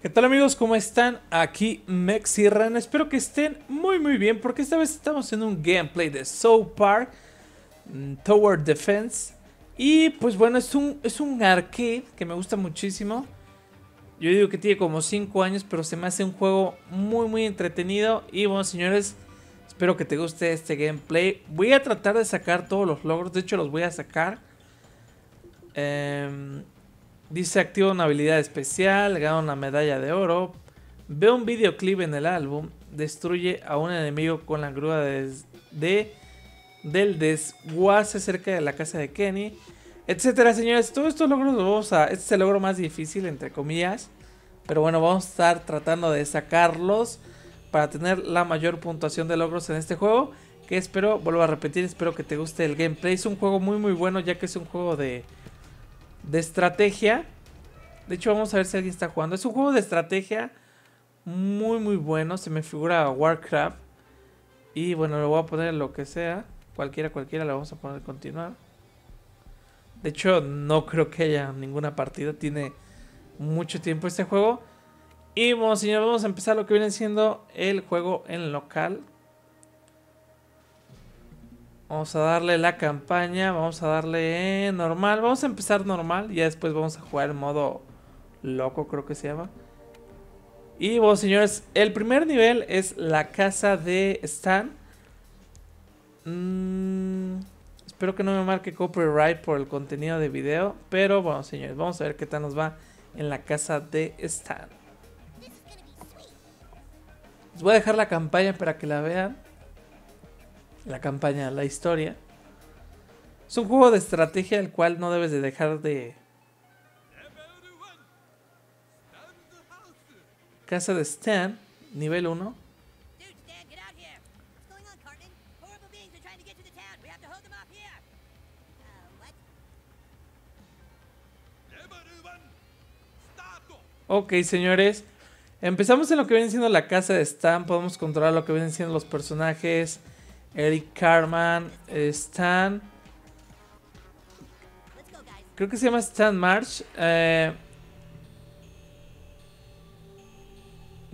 ¿Qué tal amigos? ¿Cómo están? Aquí Mexirran. Espero que estén muy muy bien porque esta vez estamos en un gameplay de Soul Park mm, Tower Defense. Y pues bueno, es un, es un arcade que me gusta muchísimo. Yo digo que tiene como 5 años, pero se me hace un juego muy muy entretenido. Y bueno señores, espero que te guste este gameplay. Voy a tratar de sacar todos los logros, de hecho los voy a sacar. Eh... Dice activa una habilidad especial, gana una medalla de oro, ve un videoclip en el álbum, destruye a un enemigo con la grúa de, del desguace cerca de la casa de Kenny, etcétera, señores. Todos estos logros vamos Este es el logro más difícil, entre comillas. Pero bueno, vamos a estar tratando de sacarlos para tener la mayor puntuación de logros en este juego. Que espero, vuelvo a repetir, espero que te guste el gameplay. Es un juego muy muy bueno ya que es un juego de de estrategia. De hecho, vamos a ver si alguien está jugando. Es un juego de estrategia muy, muy bueno. Se me figura Warcraft. Y bueno, lo voy a poner lo que sea. Cualquiera, cualquiera, le vamos a poner continuar. De hecho, no creo que haya ninguna partida. Tiene mucho tiempo este juego. Y bueno, señores, vamos a empezar lo que viene siendo el juego en local. Vamos a darle la campaña, vamos a darle eh, normal, vamos a empezar normal, y después vamos a jugar el modo loco creo que se llama. Y bueno señores, el primer nivel es la casa de Stan. Mm, espero que no me marque copyright por el contenido de video, pero bueno señores, vamos a ver qué tal nos va en la casa de Stan. Les voy a dejar la campaña para que la vean la campaña, la historia. Es un juego de estrategia el cual no debes de dejar de... Casa de Stan, nivel 1. Ok, señores. Empezamos en lo que viene siendo la casa de Stan. Podemos controlar lo que vienen siendo los personajes. Eric Carman, Stan. Creo que se llama Stan March. Eh.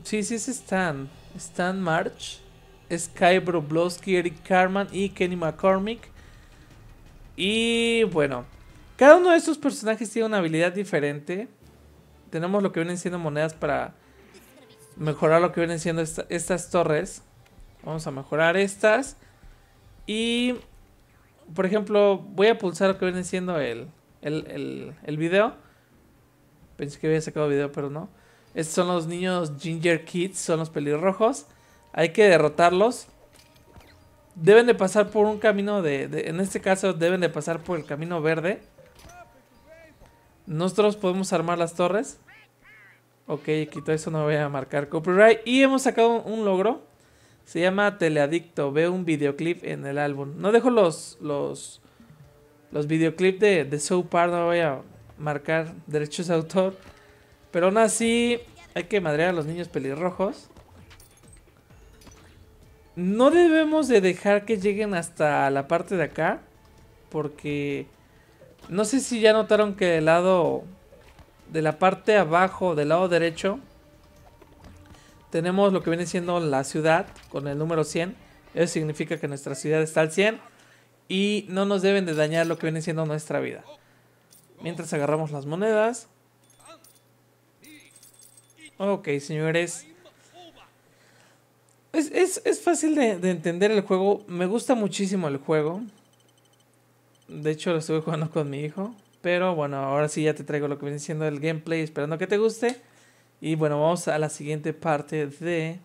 sí, sí es Stan. Stan March. Sky Broblowski, Eric Carman y Kenny McCormick. Y bueno, cada uno de estos personajes tiene una habilidad diferente. Tenemos lo que vienen siendo monedas para mejorar lo que vienen siendo estas torres. Vamos a mejorar estas. Y, por ejemplo, voy a pulsar lo que viene siendo el, el, video. Pensé que había sacado video, pero no. Estos son los niños Ginger Kids, son los pelirrojos. Hay que derrotarlos. Deben de pasar por un camino de, de, En este caso, deben de pasar por el camino verde. Nosotros podemos armar las torres. Ok, quito eso, no voy a marcar copyright. Y hemos sacado un logro. Se llama Teleadicto. veo un videoclip en el álbum. No dejo los los, los videoclips de, de pardo no voy a marcar derechos de autor. Pero aún así, hay que madrear a los niños pelirrojos. No debemos de dejar que lleguen hasta la parte de acá. Porque no sé si ya notaron que del lado de la parte abajo, del lado derecho, tenemos lo que viene siendo la ciudad con el número 100. Eso significa que nuestra ciudad está al 100 y no nos deben de dañar lo que viene siendo nuestra vida. Mientras agarramos las monedas. Ok, señores. Es, fácil de, entender el juego. Me gusta muchísimo el juego. De hecho, lo estuve jugando con mi hijo. Pero bueno, ahora sí ya te traigo lo que viene siendo el gameplay. Esperando que te guste. Y bueno, vamos a la siguiente parte de,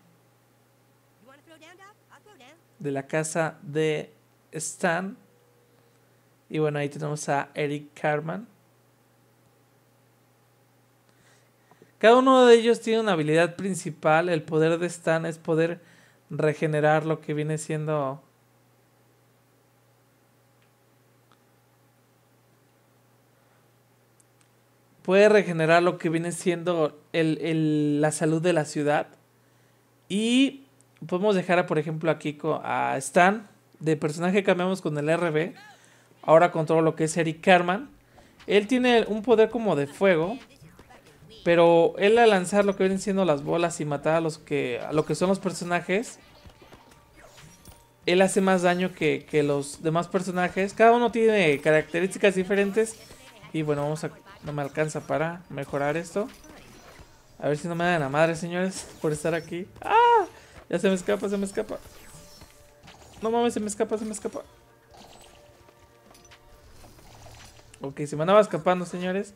de la casa de Stan. Y bueno, ahí tenemos a Eric Carman. Cada uno de ellos tiene una habilidad principal. El poder de Stan es poder regenerar lo que viene siendo puede regenerar lo que viene siendo el, la salud de la ciudad. Y podemos dejar, por ejemplo, aquí a Stan. De personaje cambiamos con el RB. Ahora controlo lo que es Eric Carman. Él tiene un poder como de fuego. Pero él al lanzar lo que vienen siendo las bolas y matar a los que. a lo que son los personajes. Él hace más daño que, que los demás personajes. Cada uno tiene características diferentes. Y bueno, vamos a no me alcanza para mejorar esto. A ver si no me dan la madre, señores, por estar aquí. ¡Ah! Ya se me escapa, se me escapa. No mames, se me escapa, se me escapa. Ok, se me andaba escapando, señores.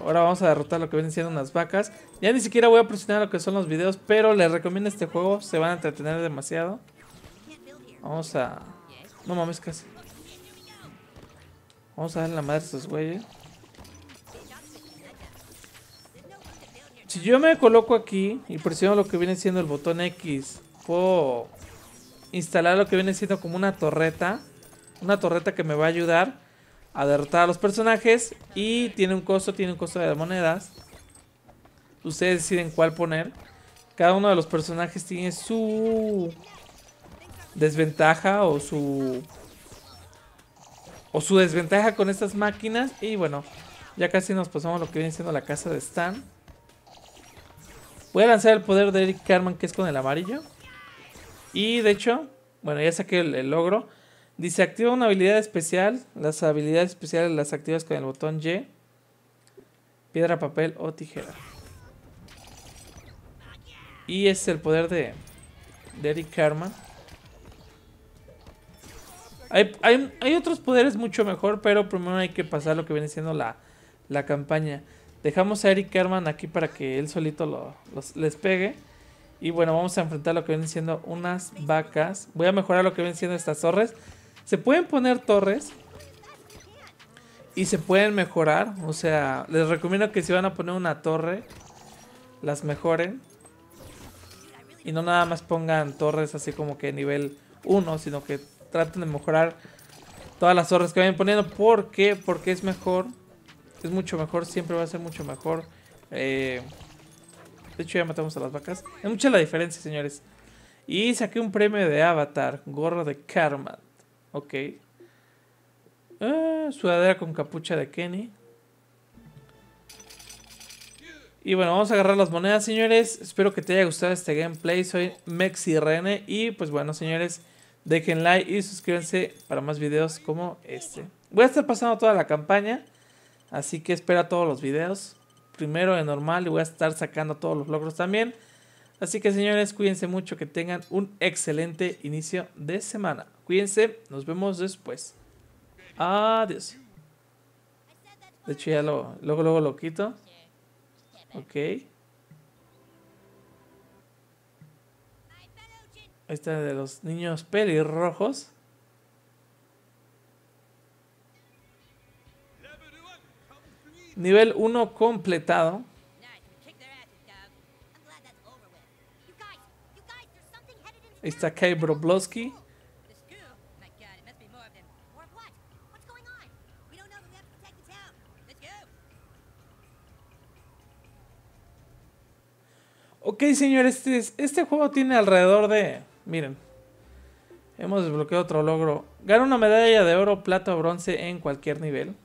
Ahora vamos a derrotar lo que vienen siendo unas vacas. Ya ni siquiera voy a presionar lo que son los videos, pero les recomiendo este juego. Se van a entretener demasiado. Vamos a... No mames, casi. Vamos a darle la madre a estos güeyes. Si yo me coloco aquí y presiono lo que viene siendo el botón X, puedo instalar lo que viene siendo como una torreta. Una torreta que me va a ayudar a derrotar a los personajes. Y tiene un costo, tiene un costo de monedas. Ustedes deciden cuál poner. Cada uno de los personajes tiene su desventaja o su... O su desventaja con estas máquinas. Y bueno, ya casi nos pasamos lo que viene siendo la casa de Stan. Voy a lanzar el poder de Eric Carman, que es con el amarillo. Y de hecho, bueno, ya saqué el, logro. Dice, activa una habilidad especial. Las habilidades especiales las activas con el botón Y. Piedra, papel o tijera. Y es el poder de, Eric Carman. Hay, hay, otros poderes mucho mejor, pero primero hay que pasar lo que viene siendo la, la campaña. Dejamos a Eric Herman aquí para que él solito les pegue. Y bueno, vamos a enfrentar lo que vienen siendo unas vacas. Voy a mejorar lo que vienen siendo estas torres. Se pueden poner torres. Y se pueden mejorar. O sea, les recomiendo que si van a poner una torre, las mejoren. Y no nada más pongan torres así como que nivel 1, sino que traten de mejorar todas las torres que vayan poniendo. ¿Por qué? Porque es mejor es mucho mejor, siempre va a ser mucho mejor. Eh, de hecho, ya matamos a las vacas. Es mucha la diferencia, señores. Y saqué un premio de Avatar, gorro de Karmat. Ok. Ah, sudadera con capucha de Kenny. Y bueno, vamos a agarrar las monedas, señores. Espero que te haya gustado este gameplay. Soy Mexi Rene. Y pues bueno, señores, dejen like y suscríbanse para más videos como este. Voy a estar pasando toda la campaña. Así que espera todos los videos. Primero de normal y voy a estar sacando todos los logros también. Así que señores, cuídense mucho, que tengan un excelente inicio de semana. Cuídense, nos vemos después. Adiós. De hecho ya lo, luego, luego lo quito. Ok. Ahí está de los niños pelirrojos. Nivel 1 completado. Ahí está Kay Broblowski. Ok, señores, este, este juego tiene alrededor de... Miren. Hemos desbloqueado otro logro. Gana una medalla de oro, plata o bronce en cualquier nivel.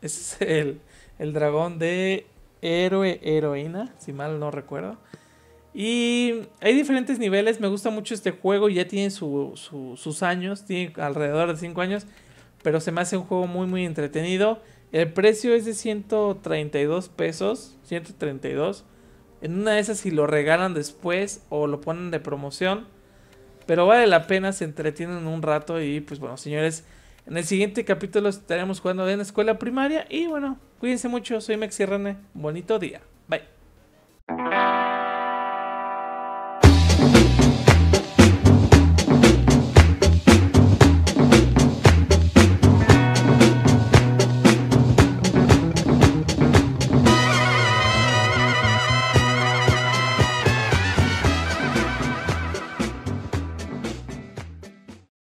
es el el dragón de héroe, heroína, si mal no recuerdo. Y hay diferentes niveles, me gusta mucho este juego, ya tiene sus años, tiene alrededor de 5 años, pero se me hace un juego muy muy entretenido. El precio es de 132 pesos, 132. En una de esas si lo regalan después o lo ponen de promoción. Pero vale la pena, se entretienen un rato y pues bueno, señores, en el siguiente capítulo estaremos jugando en la escuela primaria y bueno, Cuídense mucho, soy Mexi Rane. Bonito día.